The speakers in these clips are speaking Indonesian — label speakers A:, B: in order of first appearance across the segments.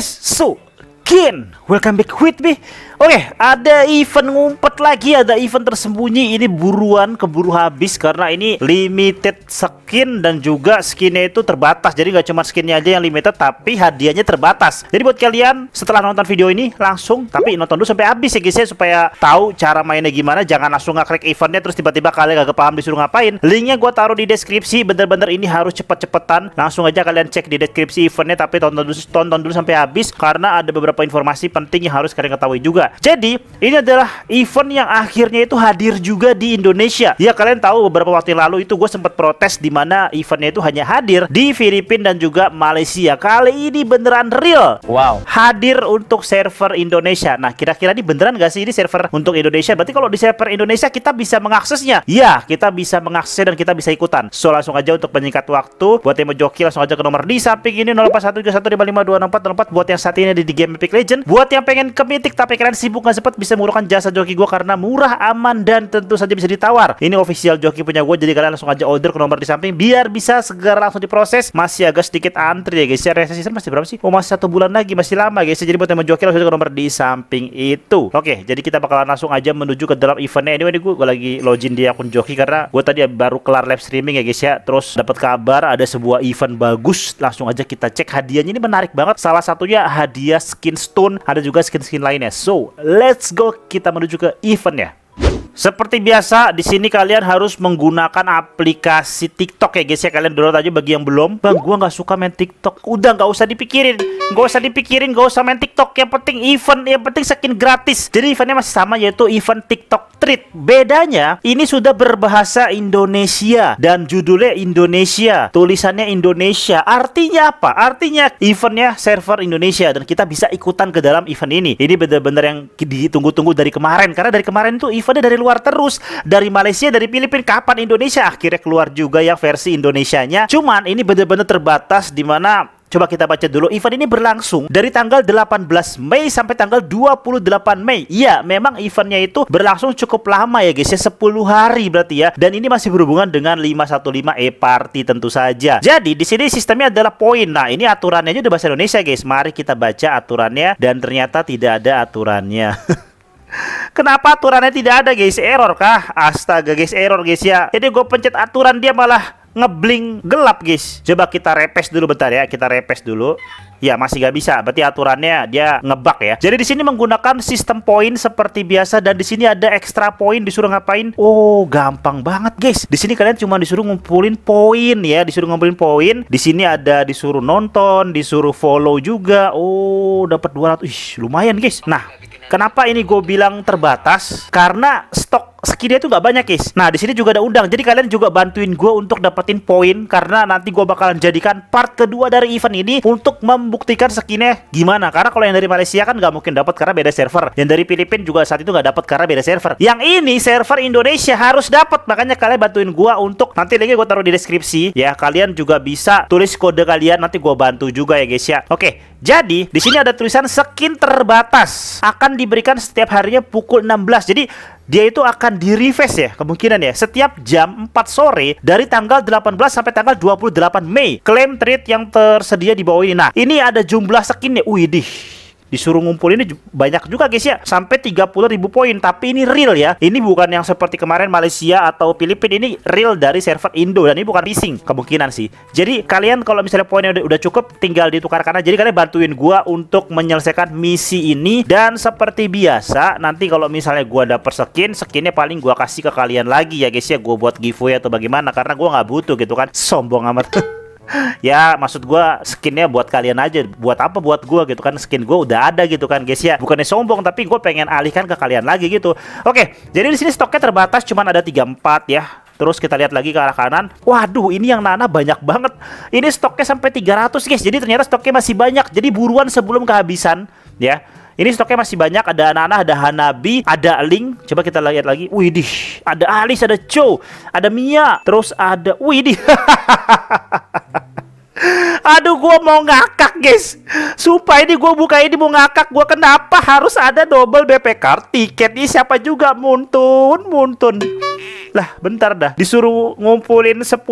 A: So. again Welcome back with me Oke okay, ada event ngumpet lagi Ada event tersembunyi Ini buruan keburu habis Karena ini limited skin Dan juga skinnya itu terbatas Jadi gak cuma skinnya aja yang limited Tapi hadiahnya terbatas Jadi buat kalian setelah nonton video ini Langsung Tapi nonton dulu sampai habis ya guys ya Supaya tahu cara mainnya gimana Jangan langsung ngeklik eventnya Terus tiba-tiba kalian gak paham disuruh ngapain Linknya gue taruh di deskripsi Bener-bener ini harus cepet-cepetan Langsung aja kalian cek di deskripsi eventnya Tapi tonton dulu, tonton dulu sampai habis Karena ada beberapa beberapa informasi penting yang harus kalian ketahui juga. Jadi, ini adalah event yang akhirnya itu hadir juga di Indonesia. Ya, kalian tahu beberapa waktu lalu itu gue sempat protes di mana eventnya itu hanya hadir di Filipina dan juga Malaysia. Kali ini beneran real. Wow. Hadir untuk server Indonesia. Nah, kira-kira ini beneran gak sih ini server untuk Indonesia? Berarti kalau di server Indonesia kita bisa mengaksesnya. Ya, kita bisa mengakses dan kita bisa ikutan. So, langsung aja untuk penyingkat waktu. Buat yang mau joki langsung aja ke nomor di samping ini 0813155264 buat yang saat ini ada di game Mythic Legend. Buat yang pengen ke Mythic tapi kalian sibuk nggak sempet bisa menggunakan jasa joki gue karena murah, aman, dan tentu saja bisa ditawar. Ini official joki punya gue, jadi kalian langsung aja order ke nomor di samping biar bisa segera langsung diproses. Masih agak sedikit antri ya guys. Ya, resi masih berapa sih? Oh, masih satu bulan lagi, masih lama guys. Ya, jadi buat yang mau joki langsung ke nomor di samping itu. Oke, jadi kita bakalan langsung aja menuju ke dalam eventnya. Anyway, gue, gue lagi login di akun joki karena gue tadi baru kelar live streaming ya guys ya. Terus dapat kabar ada sebuah event bagus, langsung aja kita cek hadiahnya ini menarik banget. Salah satunya hadiah skin skin stone, ada juga skin-skin lainnya. So, let's go kita menuju ke eventnya. Seperti biasa, di sini kalian harus menggunakan aplikasi TikTok ya guys ya. Kalian download aja bagi yang belum. Bang, gua nggak suka main TikTok. Udah nggak usah dipikirin. Nggak usah dipikirin, nggak usah main TikTok. Yang penting event, yang penting skin gratis. Jadi eventnya masih sama yaitu event TikTok Treat. Bedanya, ini sudah berbahasa Indonesia dan judulnya Indonesia. Tulisannya Indonesia. Artinya apa? Artinya eventnya server Indonesia dan kita bisa ikutan ke dalam event ini. Ini bener-bener yang ditunggu-tunggu dari kemarin karena dari kemarin tuh eventnya dari luar keluar terus dari Malaysia, dari Filipina. Kapan Indonesia akhirnya keluar juga yang versi Indonesianya? Cuman ini benar benar terbatas di mana Coba kita baca dulu, event ini berlangsung dari tanggal 18 Mei sampai tanggal 28 Mei. Iya, memang eventnya itu berlangsung cukup lama ya guys, ya 10 hari berarti ya. Dan ini masih berhubungan dengan 515 e-party tentu saja. Jadi di sini sistemnya adalah poin. Nah, ini aturannya aja udah bahasa Indonesia guys. Mari kita baca aturannya dan ternyata tidak ada aturannya. Kenapa aturannya tidak ada guys? Error kah? Astaga guys, error guys ya. Jadi gue pencet aturan dia malah ngebling gelap guys coba kita repes dulu bentar ya kita repes dulu ya masih gak bisa berarti aturannya dia ngebak ya jadi di sini menggunakan sistem poin seperti biasa dan di sini ada ekstra poin disuruh ngapain oh gampang banget guys di sini kalian cuma disuruh ngumpulin poin ya disuruh ngumpulin poin di sini ada disuruh nonton disuruh follow juga oh dapat 200 Ih, lumayan guys nah Kenapa ini gue bilang terbatas? Karena stok skill dia tuh nggak banyak guys nah di sini juga ada undang, jadi kalian juga bantuin gue untuk dapetin poin karena nanti gue bakalan jadikan part kedua dari event ini untuk membuktikan skinnya gimana karena kalau yang dari Malaysia kan nggak mungkin dapat karena beda server yang dari Filipina juga saat itu nggak dapat karena beda server yang ini server Indonesia harus dapat makanya kalian bantuin gue untuk nanti lagi gue taruh di deskripsi ya kalian juga bisa tulis kode kalian nanti gue bantu juga ya guys ya oke jadi di sini ada tulisan skin terbatas akan diberikan setiap harinya pukul 16 jadi dia itu akan di refresh ya kemungkinan ya setiap jam 4 sore dari tanggal 18 sampai tanggal 28 Mei klaim trade yang tersedia di bawah ini nah ini ada jumlah skinnya widih disuruh ngumpulin banyak juga guys ya sampai 30 ribu poin tapi ini real ya ini bukan yang seperti kemarin Malaysia atau Filipina ini real dari server Indo dan ini bukan phishing kemungkinan sih jadi kalian kalau misalnya poinnya udah, udah cukup tinggal ditukar karena jadi kalian bantuin gua untuk menyelesaikan misi ini dan seperti biasa nanti kalau misalnya gua dapet skin skinnya paling gua kasih ke kalian lagi ya guys ya gua buat giveaway atau bagaimana karena gua nggak butuh gitu kan sombong amat ya maksud gue skinnya buat kalian aja buat apa buat gue gitu kan skin gue udah ada gitu kan guys ya bukannya sombong tapi gue pengen alihkan ke kalian lagi gitu oke jadi di sini stoknya terbatas cuman ada 34 ya Terus kita lihat lagi ke arah kanan. Waduh, ini yang Nana banyak banget. Ini stoknya sampai 300, guys. Jadi ternyata stoknya masih banyak. Jadi buruan sebelum kehabisan, ya. Ini stoknya masih banyak, ada Nana, ada Hanabi, ada Link. Coba kita lihat lagi. Widih, ada Alice, ada Cho, ada Mia, terus ada Widih. Aduh, gue mau ngakak, guys. Supaya ini gue buka ini mau ngakak. Gue kenapa harus ada double BP card? Tiketnya siapa juga? Muntun, Muntun. Lah, bentar dah. Disuruh ngumpulin 10.000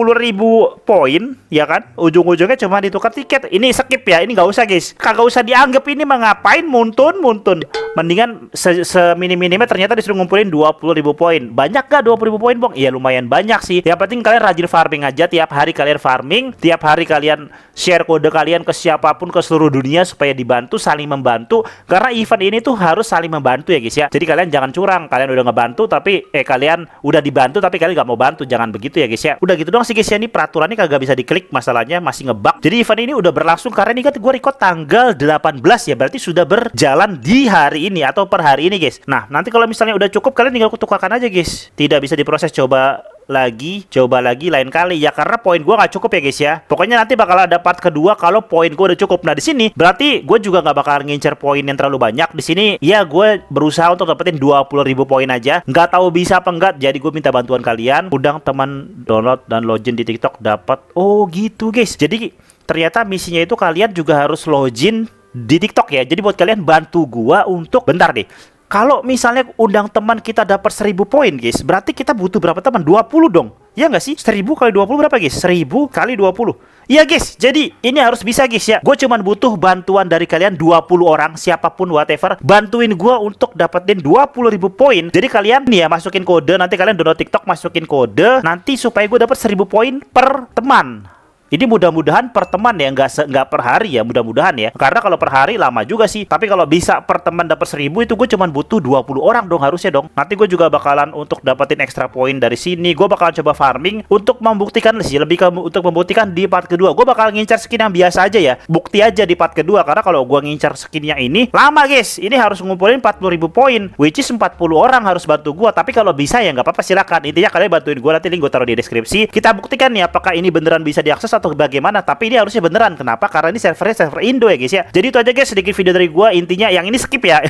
A: poin, ya kan? Ujung-ujungnya cuma ditukar tiket. Ini skip ya, ini nggak usah, guys. Kagak usah dianggap ini Mengapain, Muntun, Muntun. Mendingan se seminim-minimnya ternyata disuruh ngumpulin 20.000 poin. Banyak gak 20.000 poin, Bong? Iya, lumayan banyak sih. Yang penting kalian rajin farming aja tiap hari kalian farming, tiap hari kalian share kode kalian ke siapapun ke seluruh dunia supaya dibantu saling membantu karena event ini tuh harus saling membantu ya guys ya jadi kalian jangan curang kalian udah ngebantu tapi eh kalian udah dibantu tapi kalian gak mau bantu jangan begitu ya guys ya udah gitu dong sih guys ya ini peraturannya kagak bisa diklik masalahnya masih ngebug jadi event ini udah berlangsung karena ini kan gue record tanggal 18 ya berarti sudah berjalan di hari ini atau per hari ini guys nah nanti kalau misalnya udah cukup kalian tinggal kutukakan aja guys tidak bisa diproses coba lagi, coba lagi lain kali ya karena poin gue nggak cukup ya guys ya. Pokoknya nanti bakal ada part kedua kalau poin gue udah cukup. Nah di sini berarti gue juga nggak bakal ngincer poin yang terlalu banyak. Di sini ya gue berusaha untuk dapetin 20.000 poin aja. Nggak tahu bisa apa enggak. Jadi gue minta bantuan kalian. Udang teman download dan login di TikTok dapat. Oh gitu guys. Jadi ternyata misinya itu kalian juga harus login di TikTok ya. Jadi buat kalian bantu gua untuk bentar deh. Kalau misalnya undang teman kita dapat 1000 poin, guys, berarti kita butuh berapa teman? 20 dong. Ya nggak sih? 1000 kali 20 berapa guys? 1000 kali 20. Iya guys, jadi ini harus bisa guys ya. Gue cuman butuh bantuan dari kalian 20 orang, siapapun whatever. Bantuin gue untuk dapetin 20 ribu poin. Jadi kalian nih ya masukin kode, nanti kalian download TikTok masukin kode. Nanti supaya gue dapet 1000 poin per teman. Ini mudah-mudahan perteman teman ya, nggak nggak per hari ya, mudah-mudahan ya. Karena kalau per hari lama juga sih. Tapi kalau bisa perteman teman dapat seribu itu gue cuma butuh 20 orang dong harusnya dong. Nanti gue juga bakalan untuk dapetin extra poin dari sini. Gue bakalan coba farming untuk membuktikan sih, lebih ke untuk membuktikan di part kedua. Gue bakal ngincar skin yang biasa aja ya. Bukti aja di part kedua karena kalau gue ngincar skin yang ini lama guys. Ini harus ngumpulin ribu poin, which is 40 orang harus bantu gue. Tapi kalau bisa ya nggak apa-apa silakan. Intinya kalian bantuin gue nanti link gue taruh di deskripsi. Kita buktikan nih apakah ini beneran bisa diakses atau bagaimana tapi ini harusnya beneran kenapa karena ini servernya server Indo ya guys ya jadi itu aja guys sedikit video dari gue intinya yang ini skip ya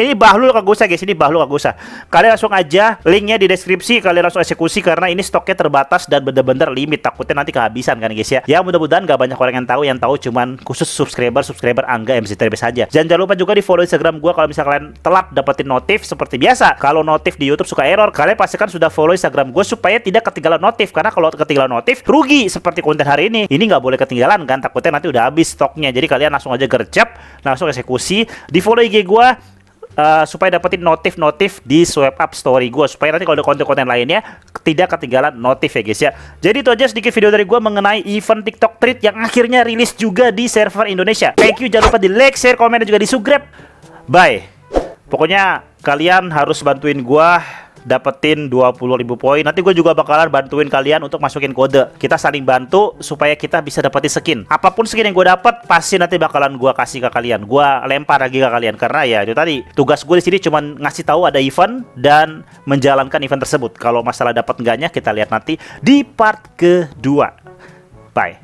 A: ini bahlul usah guys ini bahlul usah kalian langsung aja linknya di deskripsi kalian langsung eksekusi karena ini stoknya terbatas dan bener-bener limit takutnya nanti kehabisan kan guys ya ya mudah-mudahan gak banyak orang yang tahu yang tahu cuman khusus subscriber subscriber angga MC Terbes saja dan jangan lupa juga di follow Instagram gue kalau misalnya kalian telat dapetin notif seperti biasa kalau notif di YouTube suka error kalian pastikan sudah follow Instagram gue supaya tidak ketinggalan notif karena kalau ketinggalan notif rugi seperti konten hari hari ini ini nggak boleh ketinggalan kan takutnya nanti udah habis stoknya jadi kalian langsung aja gercep langsung eksekusi di follow IG gue Uh, supaya dapetin notif-notif di swipe up story gue supaya nanti kalau ada konten-konten lainnya tidak ketinggalan notif ya guys ya jadi itu aja sedikit video dari gue mengenai event tiktok treat yang akhirnya rilis juga di server Indonesia thank you jangan lupa di like, share, komen dan juga di subscribe bye pokoknya kalian harus bantuin gue dapetin 20.000 poin. Nanti gue juga bakalan bantuin kalian untuk masukin kode. Kita saling bantu supaya kita bisa dapetin skin. Apapun skin yang gue dapet pasti nanti bakalan gue kasih ke kalian. Gue lempar lagi ke kalian karena ya itu tadi tugas gue di sini cuma ngasih tahu ada event dan menjalankan event tersebut. Kalau masalah dapat enggaknya kita lihat nanti di part kedua. Bye.